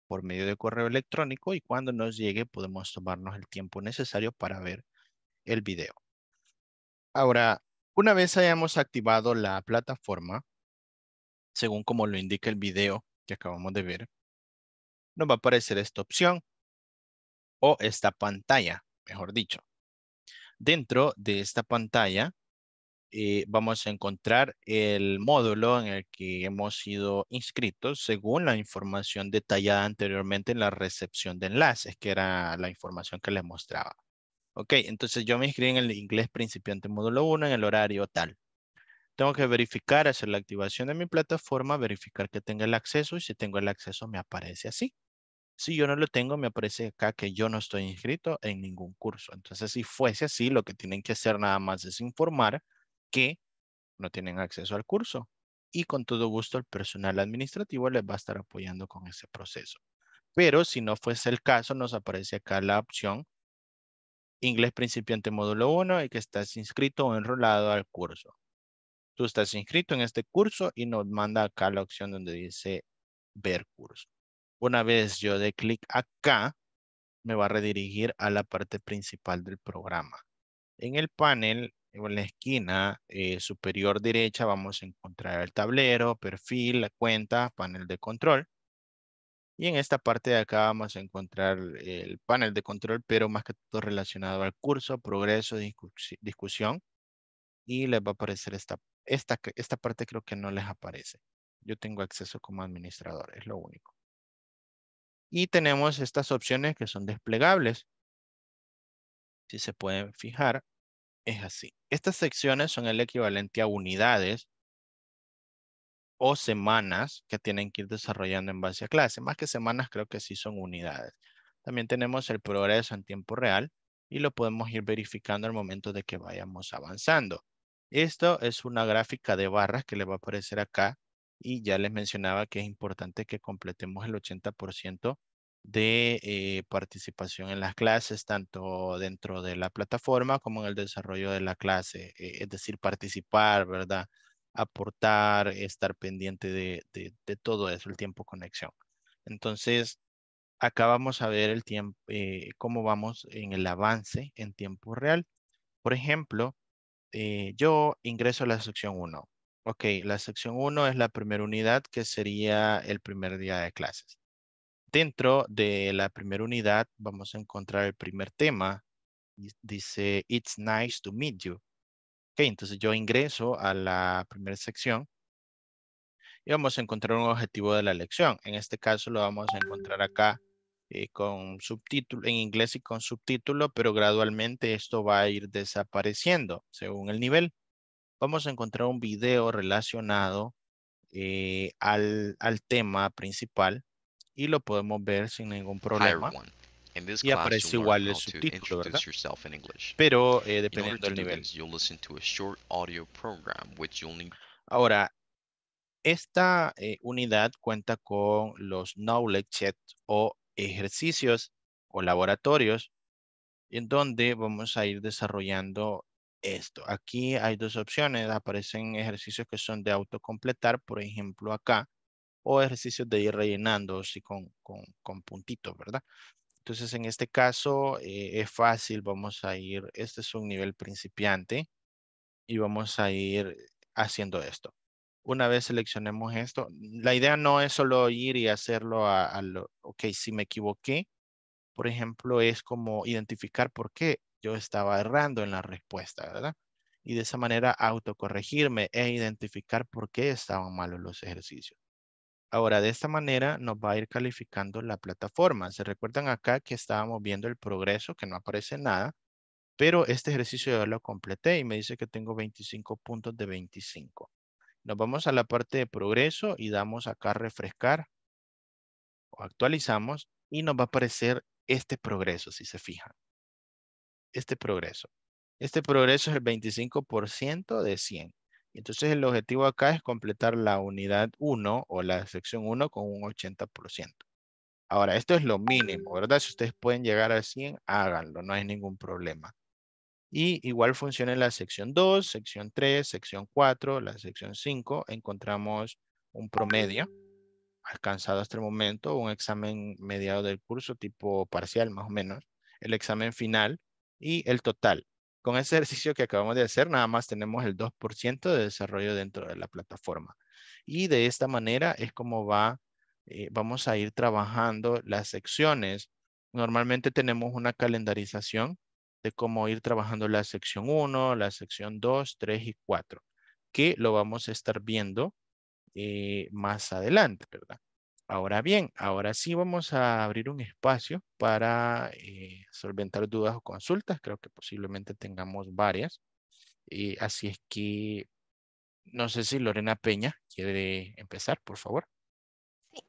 por medio de correo electrónico y cuando nos llegue podemos tomarnos el tiempo necesario para ver el video. Ahora, una vez hayamos activado la plataforma, según como lo indica el video que acabamos de ver, nos va a aparecer esta opción o esta pantalla, mejor dicho. Dentro de esta pantalla vamos a encontrar el módulo en el que hemos sido inscritos según la información detallada anteriormente en la recepción de enlaces, que era la información que les mostraba. Ok, entonces yo me inscribí en el inglés principiante módulo 1 en el horario tal. Tengo que verificar, hacer la activación de mi plataforma, verificar que tenga el acceso y si tengo el acceso me aparece así. Si yo no lo tengo, me aparece acá que yo no estoy inscrito en ningún curso. Entonces, si fuese así, lo que tienen que hacer nada más es informar que no tienen acceso al curso. Y con todo gusto el personal administrativo les va a estar apoyando con ese proceso. Pero si no fuese el caso, nos aparece acá la opción inglés principiante módulo 1 y que estás inscrito o enrolado al curso. Tú estás inscrito en este curso y nos manda acá la opción donde dice ver curso. Una vez yo de clic acá, me va a redirigir a la parte principal del programa. En el panel en la esquina eh, superior derecha vamos a encontrar el tablero, perfil, la cuenta, panel de control. Y en esta parte de acá vamos a encontrar el panel de control, pero más que todo relacionado al curso, progreso, discusión. Y les va a aparecer esta, esta, esta parte creo que no les aparece. Yo tengo acceso como administrador, es lo único. Y tenemos estas opciones que son desplegables. Si se pueden fijar, es así. Estas secciones son el equivalente a unidades o semanas que tienen que ir desarrollando en base a clase. Más que semanas, creo que sí son unidades. También tenemos el progreso en tiempo real y lo podemos ir verificando al momento de que vayamos avanzando. Esto es una gráfica de barras que le va a aparecer acá y ya les mencionaba que es importante que completemos el 80% de eh, participación en las clases, tanto dentro de la plataforma como en el desarrollo de la clase, eh, es decir, participar, ¿verdad? Aportar, estar pendiente de, todo eso, el tiempo conexión. Entonces, acá vamos a ver el tiempo, eh, cómo vamos en el avance en tiempo real. Por ejemplo, yo ingreso a la sección 1. Ok, la sección 1 es la primera unidad que sería el primer día de clases dentro de la primera unidad vamos a encontrar el primer tema. Dice, it's nice to meet you. Ok, entonces yo ingreso a la primera sección y vamos a encontrar un objetivo de la lección. En este caso lo vamos a encontrar acá eh, con subtítulo, en inglés y con subtítulo, pero gradualmente esto va a ir desapareciendo según el nivel. Vamos a encontrar un video relacionado eh, al tema principal y lo podemos ver sin ningún problema. y aparece igual el subtítulo, ¿verdad? Pero eh, dependiendo del nivel. Ahora, esta eh, unidad cuenta con los knowledge chats o ejercicios o laboratorios en donde vamos a ir desarrollando esto. Aquí hay dos opciones. Aparecen ejercicios que son de autocompletar. Por ejemplo, acá o ejercicios de ir rellenando sí, con, con, con puntitos, ¿verdad? Entonces, en este caso eh, es fácil, vamos a ir, este es un nivel principiante y vamos a ir haciendo esto. Una vez seleccionemos esto, la idea no es solo ir y hacerlo a, a lo, ok, si me equivoqué, por ejemplo, es como identificar por qué yo estaba errando en la respuesta, ¿verdad? Y de esa manera autocorregirme e identificar por qué estaban malos los ejercicios. Ahora, de esta manera nos va a ir calificando la plataforma. Se recuerdan acá que estábamos viendo el progreso, que no aparece nada, pero este ejercicio ya lo completé y me dice que tengo 25 puntos de 25. Nos vamos a la parte de progreso y damos acá refrescar o actualizamos y nos va a aparecer este progreso, si se fijan. Este progreso. Este progreso es el 25% de 100. Entonces el objetivo acá es completar la unidad 1 o la sección 1 con un 80%. Ahora, esto es lo mínimo, ah. ¿verdad? Si ustedes pueden llegar a 100, háganlo, no hay ningún problema. Y igual funciona en la sección 2, sección 3, sección 4, la sección 5, encontramos un promedio alcanzado hasta el momento, un examen mediado del curso tipo parcial más o menos, el examen final y el total, con ese ejercicio que acabamos de hacer, nada más tenemos el 2% de desarrollo dentro de la plataforma. Y de esta manera es como va, eh, vamos a ir trabajando las secciones. Normalmente tenemos una calendarización de cómo ir trabajando la sección 1, la sección 2, 3 y 4, que lo vamos a estar viendo eh, más adelante, ¿verdad? Ahora bien, ahora sí vamos a abrir un espacio para eh, solventar dudas o consultas. Creo que posiblemente tengamos varias. así es que no sé si Lorena Peña quiere empezar, por favor. Sí.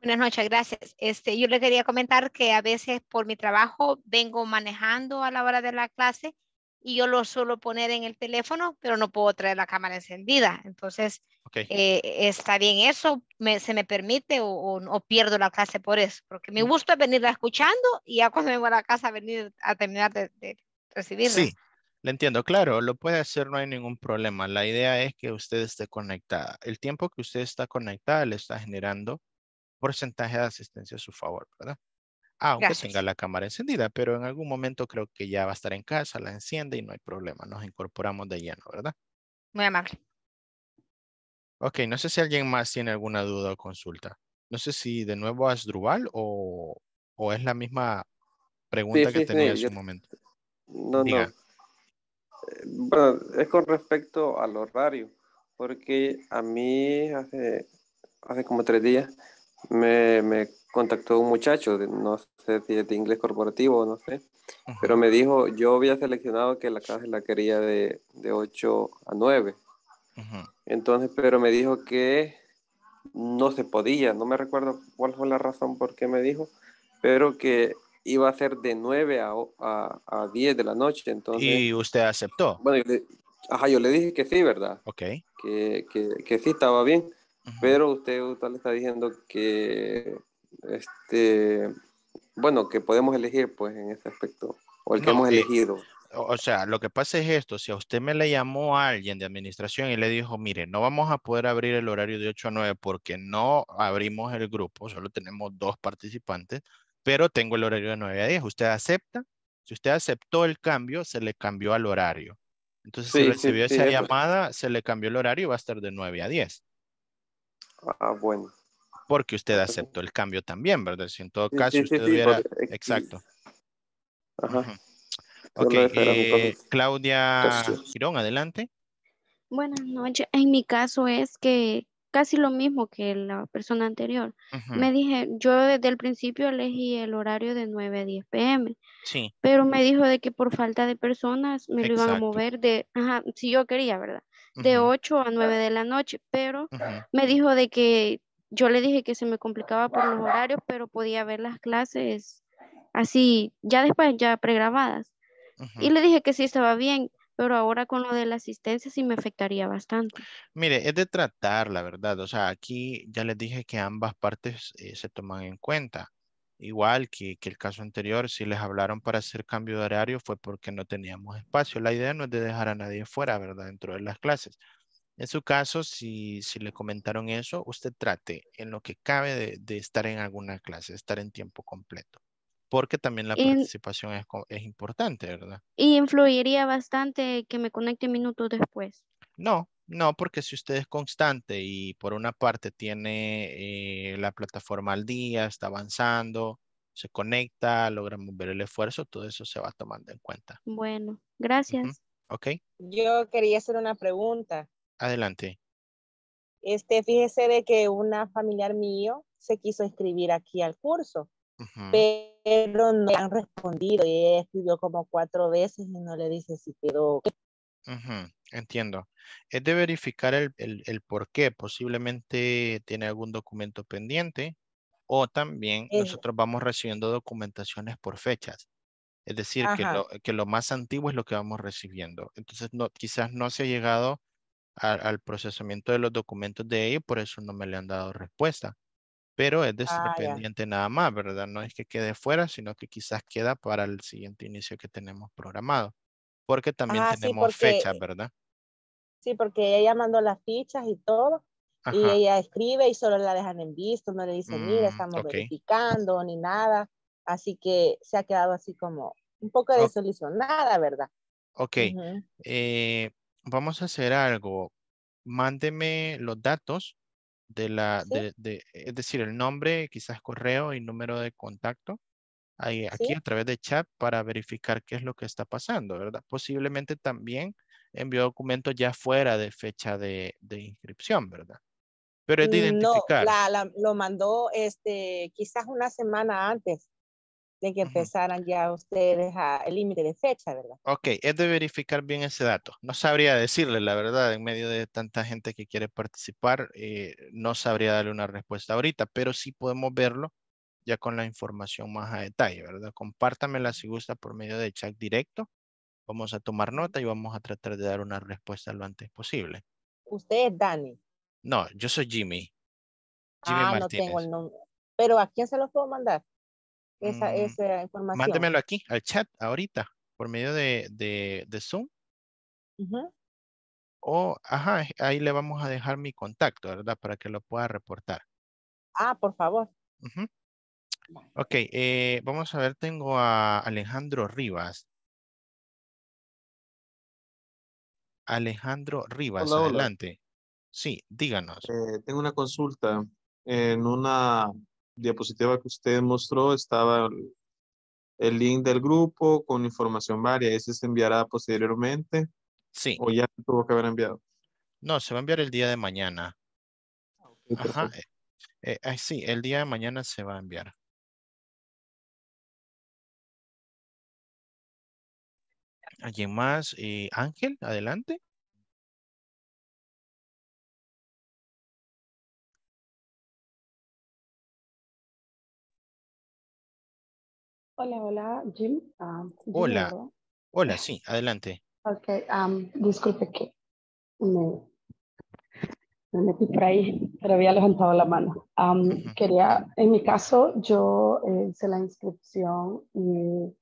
Buenas noches, gracias. Este, yo le quería comentar que a veces por mi trabajo vengo manejando a la hora de la clase y yo lo suelo poner en el teléfono, pero no puedo traer la cámara encendida. Entonces, eh, está bien eso, se me permite o, pierdo la clase por eso, porque mi mm. gusto es venirla escuchando y ya cuando me voy a la casa venir a terminar de, de recibirla. Sí, le entiendo, claro, lo puede hacer, no hay ningún problema. La idea es que usted esté conectada. El tiempo que usted está conectada le está generando porcentaje de asistencia a su favor, ¿verdad? aunque tenga la cámara encendida, pero en algún momento creo que ya va a estar en casa, la enciende y no hay problema, nos incorporamos de lleno, ¿verdad? Muy amable. Ok, no sé si alguien más tiene alguna duda o consulta. No sé si de nuevo es Drubal o, o es la misma pregunta que tenía hace en su momento. No, no. Eh, bueno, es con respecto al horario, porque a mí hace, hace como tres días me, me contactó un muchacho, no sé si es de inglés corporativo, no sé, pero me dijo, yo había seleccionado que la caja la quería de, de 8 a 9. Entonces, pero me dijo que no se podía, no me recuerdo cuál fue la razón por qué me dijo, pero que iba a ser de 9 a, a, a 10 de la noche. Entonces, ¿Y usted aceptó? Bueno, yo le, ajá, yo le dije que sí, ¿verdad? Ok. Que, que, que sí estaba bien, pero usted, usted le está diciendo que este, bueno, que podemos elegir pues en este aspecto, o el que hemos elegido. O sea, lo que pasa es esto, si a usted me le llamó a alguien de administración y le dijo, mire, no vamos a poder abrir el horario de 8 a 9 porque no abrimos el grupo, solo tenemos dos participantes, pero tengo el horario de 9 a 10, ¿usted acepta? Si usted aceptó el cambio, se le cambió al horario. Entonces, si recibió esa llamada, se le cambió el horario y va a estar de 9 a 10. Ah, bueno porque usted aceptó el cambio también, ¿verdad? Si en todo caso usted hubiera... Exacto. Ok, eh, Claudia Girón, adelante. Buenas noches. En mi caso es que casi lo mismo que la persona anterior. Me dije, yo desde el principio elegí el horario de 9 a 10 pm. Sí. Pero me dijo de que por falta de personas me lo iban a mover de, ajá, si yo quería, ¿verdad? De 8 a 9 de la noche, pero me dijo de que yo le dije que se me complicaba por los horarios, pero podía ver las clases así, ya después, ya pregrabadas. Y le dije que sí estaba bien, pero ahora con lo de la asistencia sí me afectaría bastante. Mire, es de tratar, la verdad. O sea, aquí ya les dije que ambas partes eh, se toman en cuenta. Igual que, que el caso anterior, si les hablaron para hacer cambio de horario fue porque no teníamos espacio. La idea no es de dejar a nadie fuera, ¿verdad? Dentro de las clases. En su caso, si, si, le comentaron eso, usted trate en lo que cabe de, estar en alguna clase, estar en tiempo completo, porque también la participación es, importante, ¿verdad? Y influiría bastante que me conecte minutos después. No, no, porque si usted es constante y por una parte tiene eh, la plataforma al día, está avanzando, se conecta, logra mover el esfuerzo, todo eso se va tomando en cuenta. Bueno, gracias. Ok. Yo quería hacer una pregunta. Adelante. Este, fíjese de que una familiar mío se quiso inscribir aquí al curso, pero no han respondido y escribió como cuatro veces y no le dice si quedó. Entiendo. Es de verificar el, el, el, por qué. Posiblemente tiene algún documento pendiente o también eh. nosotros vamos recibiendo documentaciones por fechas. Es decir, que lo, que lo, más antiguo es lo que vamos recibiendo. Entonces, no, quizás no se ha llegado al procesamiento de los documentos de ella, por eso no me le han dado respuesta. Pero es dependiente ah, nada más, ¿verdad? No es que quede fuera, sino que quizás queda para el siguiente inicio que tenemos programado. Porque también ah, tenemos fechas, ¿verdad? Sí, porque ella mandó las fichas y todo. Y ella escribe y solo la dejan en visto, no le dicen, mira, mm, estamos verificando ni nada. Así que se ha quedado así como un poco solucionada ¿verdad? Ok vamos a hacer algo. Mándeme los datos de la, de, es decir, el nombre, quizás correo y número de contacto aquí a través de chat para verificar qué es lo que está pasando, ¿verdad? Posiblemente también envió documentos ya fuera de fecha de, de inscripción, ¿verdad? Pero es de mm, identificar. No, lo mandó este, quizás una semana antes de que empezaran ya ustedes a, el límite de fecha, ¿verdad? Ok, es de verificar bien ese dato. No sabría decirle, la verdad, en medio de tanta gente que quiere participar, eh, no sabría darle una respuesta ahorita, pero sí podemos verlo ya con la información más a detalle, ¿verdad? Compártamela si gusta por medio de chat directo. Vamos a tomar nota y vamos a tratar de dar una respuesta lo antes posible. ¿Usted es Dani? No, yo soy Jimmy. Jimmy ah, no tengo el nombre. ¿Pero a quién se los puedo mandar? Mm. esa, información. Mándemelo aquí, al chat, ahorita, por medio de, de, Zoom. O, ajá, ahí le vamos a dejar mi contacto, ¿verdad? Para que lo pueda reportar. Ah, por favor. Ok, eh, vamos a ver, tengo a Alejandro Rivas. Alejandro Rivas, adelante. Sí, díganos. Eh, tengo una consulta. En una diapositiva que usted mostró estaba el, link del grupo con información varia. ¿Ese se enviará posteriormente? Sí. ¿O ya tuvo que haber enviado? No, se va a enviar el día de mañana. Ah, Ajá. Eh, eh, ah, sí, el día de mañana se va a enviar. ¿Alguien más? Eh, Ángel, adelante. Hola, hola, Jim. Ah, hola, hola, sí, adelante. Ok, disculpe que me, metí por ahí, pero había levantado la mano. Quería, en mi caso, yo eh, hice la inscripción y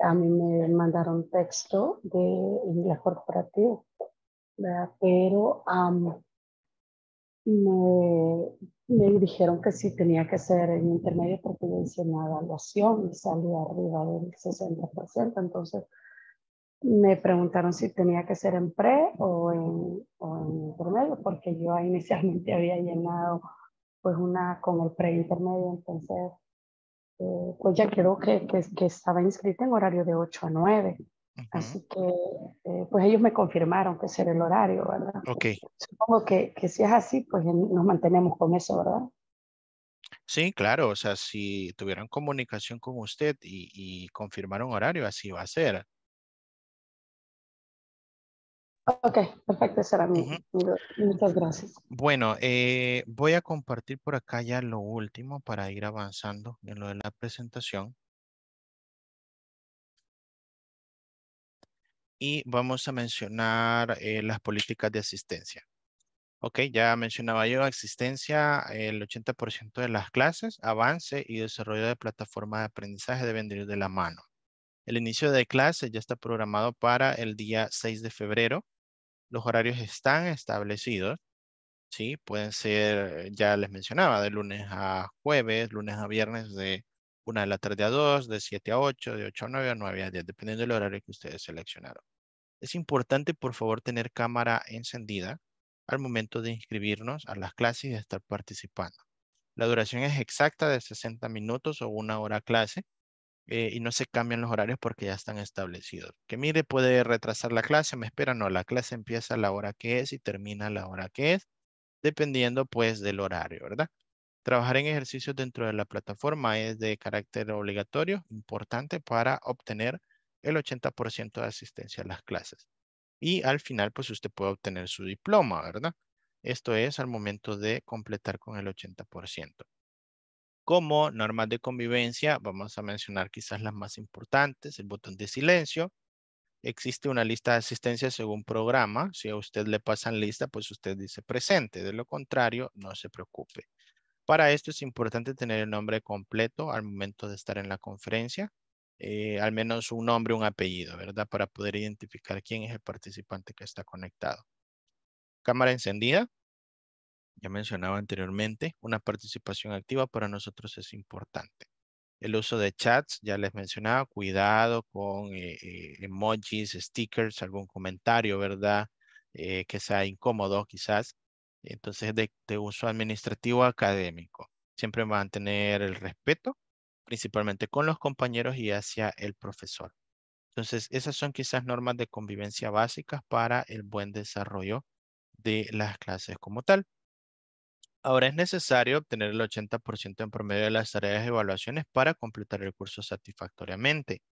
a mí me mandaron texto de inglés corporativo, ¿verdad? pero me me dijeron que sí tenía que ser en intermedio porque yo hice una evaluación y salió arriba del 60%. Entonces me preguntaron si tenía que ser en pre o en, o en intermedio porque yo inicialmente había llenado pues una con el pre intermedio. Entonces eh, pues ya quedó que, que, que, estaba inscrita en horario de 8 a 9. Así que, eh, pues ellos me confirmaron que será el horario, ¿verdad? Ok. Supongo que, que si es así, pues nos mantenemos con eso, ¿verdad? Sí, claro, o sea, si tuvieran comunicación con usted y, confirmaron horario, así va a ser. Ok, perfecto, será mi, Muchas gracias. Bueno, eh, voy a compartir por acá ya lo último para ir avanzando en lo de la presentación. y vamos a mencionar eh, las políticas de asistencia. Ok, ya mencionaba yo asistencia, el 80% de las clases, avance y desarrollo de plataformas de aprendizaje deben de ir de la mano. El inicio de clase ya está programado para el día 6 de febrero. Los horarios están establecidos. Sí, pueden ser, ya les mencionaba, de lunes a jueves, lunes a viernes de 1 de la tarde a 2, de 7 a 8, de 8 a 9, a 9 a 10, dependiendo del horario que ustedes seleccionaron. Es importante, por favor, tener cámara encendida al momento de inscribirnos a las clases y estar participando. La duración es exacta de 60 minutos o una hora clase eh, y no se cambian los horarios porque ya están establecidos. Que mire, puede retrasar la clase, me espera, no, la clase empieza a la hora que es y termina a la hora que es, dependiendo pues del horario, ¿verdad? Trabajar en ejercicios dentro de la plataforma es de carácter obligatorio, importante para obtener el 80% de asistencia a las clases. Y al final, pues usted puede obtener su diploma, ¿verdad? Esto es al momento de completar con el 80%. Como normas de convivencia, vamos a mencionar quizás las más importantes, el botón de silencio. Existe una lista de asistencia según programa. Si a usted le pasan lista, pues usted dice presente. De lo contrario, no se preocupe. Para esto es importante tener el nombre completo al momento de estar en la conferencia. Eh, al menos un nombre, un apellido, ¿verdad? Para poder identificar quién es el participante que está conectado. Cámara encendida. Ya mencionaba anteriormente, una participación activa para nosotros es importante. El uso de chats, ya les mencionaba, cuidado con eh, eh, emojis, stickers, algún comentario, ¿verdad? que sea incómodo quizás. Entonces, de, de uso administrativo académico. Siempre mantener el respeto principalmente con los compañeros y hacia el profesor. Entonces, esas son quizás normas de convivencia básicas para el buen desarrollo de las clases como tal. Ahora es necesario obtener el 80% en promedio de las tareas de evaluaciones para completar el curso satisfactoriamente.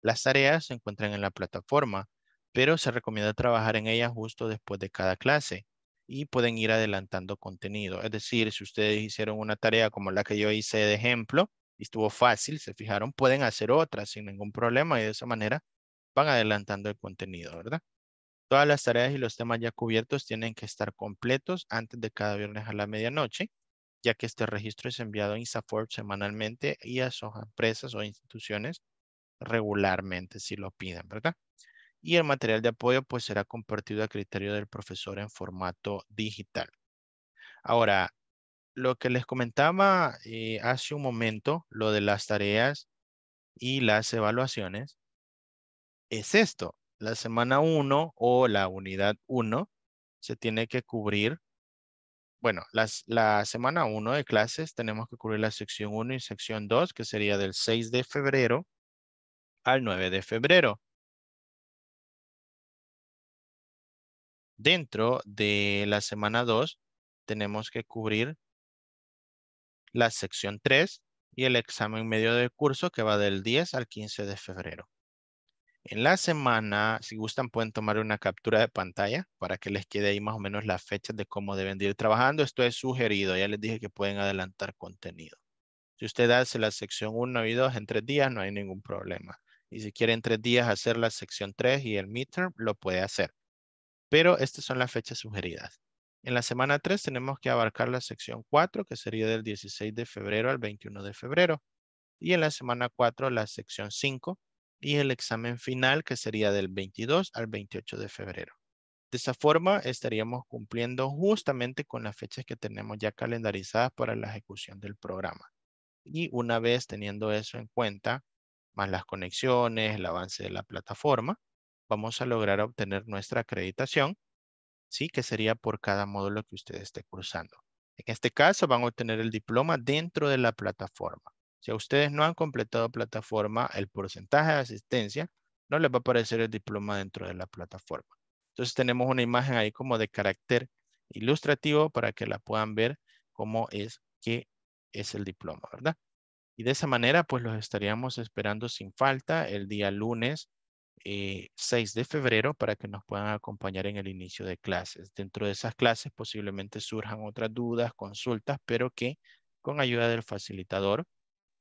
Las tareas se encuentran en la plataforma, pero se recomienda trabajar en ellas justo después de cada clase y pueden ir adelantando contenido. Es decir, si ustedes hicieron una tarea como la que yo hice de ejemplo, estuvo fácil, se fijaron, pueden hacer otras sin ningún problema y de esa manera van adelantando el contenido, ¿verdad? Todas las tareas y los temas ya cubiertos tienen que estar completos antes de cada viernes a la medianoche, ya que este registro es enviado a InstaForge semanalmente y a sus empresas o instituciones regularmente si lo piden, ¿verdad? Y el material de apoyo pues será compartido a criterio del profesor en formato digital. Ahora, lo que les comentaba eh, hace un momento, lo de las tareas y las evaluaciones, es esto. La semana 1 o la unidad 1 se tiene que cubrir, bueno, la semana 1 de clases tenemos que cubrir la sección 1 y sección 2, que sería del 6 de febrero al 9 de febrero. Dentro de la semana 2 tenemos que cubrir la sección 3 y el examen medio de curso que va del 10 al 15 de febrero. En la semana, si gustan, pueden tomar una captura de pantalla para que les quede ahí más o menos las fecha de cómo deben ir trabajando. Esto es sugerido, ya les dije que pueden adelantar contenido. Si usted hace la sección 1 y 2 en tres días, no hay ningún problema. Y si quiere en tres días hacer la sección 3 y el midterm, lo puede hacer. Pero estas son las fechas sugeridas. En la semana 3 tenemos que abarcar la sección 4, que sería del 16 de febrero al 21 de febrero. Y en la semana 4 la sección 5 y el examen final, que sería del 22 al 28 de febrero. De esa forma estaríamos cumpliendo justamente con las fechas que tenemos ya calendarizadas para la ejecución del programa. Y una vez teniendo eso en cuenta, más las conexiones, el avance de la plataforma, vamos a lograr obtener nuestra acreditación ¿sí? Que sería por cada módulo que ustedes esté cursando. En este caso van a obtener el diploma dentro de la plataforma. Si ustedes no han completado plataforma, el porcentaje de asistencia no les va a aparecer el diploma dentro de la plataforma. Entonces tenemos una imagen ahí como de carácter ilustrativo para que la puedan ver cómo es que es el diploma, ¿verdad? Y de esa manera, pues los estaríamos esperando sin falta el día lunes 6 eh, de febrero para que nos puedan acompañar en el inicio de clases. Dentro de esas clases posiblemente surjan otras dudas, consultas, pero que con ayuda del facilitador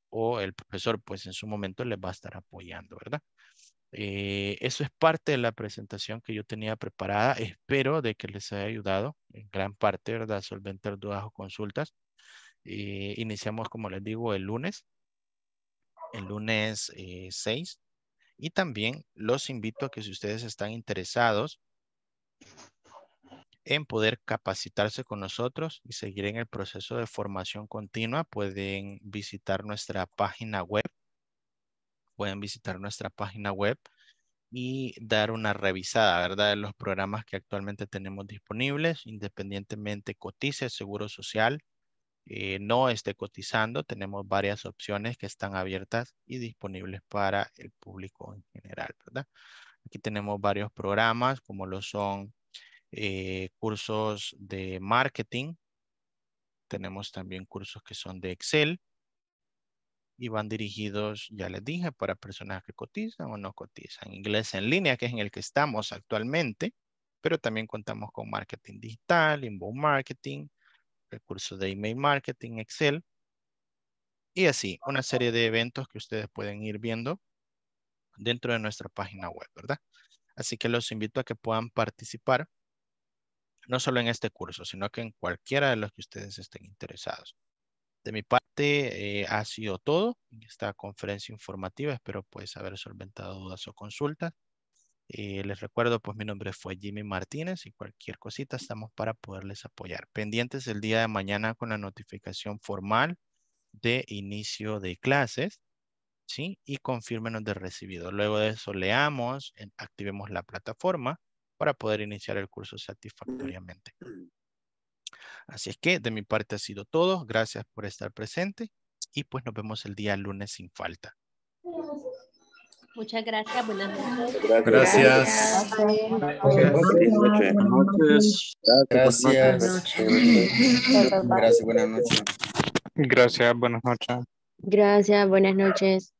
o el profesor, pues en su momento les va a estar apoyando, ¿verdad? Eh, eso es parte de la presentación que yo tenía preparada. Espero de que les haya ayudado en gran parte, ¿verdad? solventar dudas o consultas. Eh, iniciamos, como les digo, el lunes, el lunes 6 y también los invito a que si ustedes están interesados en poder capacitarse con nosotros y seguir en el proceso de formación continua, pueden visitar nuestra página web. Pueden visitar nuestra página web y dar una revisada, ¿verdad? De los programas que actualmente tenemos disponibles, independientemente cotice, seguro social, eh, no esté cotizando, tenemos varias opciones que están abiertas y disponibles para el público en general, ¿verdad? Aquí tenemos varios programas como lo son eh, cursos de marketing, tenemos también cursos que son de Excel y van dirigidos, ya les dije, para personas que cotizan o no cotizan. Inglés en línea, que es en el que estamos actualmente, pero también contamos con marketing digital, inbound marketing, curso de email marketing, Excel, y así, una serie de eventos que ustedes pueden ir viendo dentro de nuestra página web, ¿verdad? Así que los invito a que puedan participar, no solo en este curso, sino que en cualquiera de los que ustedes estén interesados. De mi parte, eh, ha sido todo en esta conferencia informativa. Espero pues haber solventado dudas o consultas. Eh, les recuerdo, pues mi nombre fue Jimmy Martínez y cualquier cosita estamos para poderles apoyar. Pendientes el día de mañana con la notificación formal de inicio de clases, ¿sí? Y confirmenos de recibido. Luego de eso leamos, activemos la plataforma para poder iniciar el curso satisfactoriamente. Así es que de mi parte ha sido todo. Gracias por estar presente y pues nos vemos el día lunes sin falta. Muchas gracias, buenas noches. Gracias. Gracias. Buenas noches. Gracias. Gracias, buenas noches. Gracias, buenas noches. Gracias, buenas noches.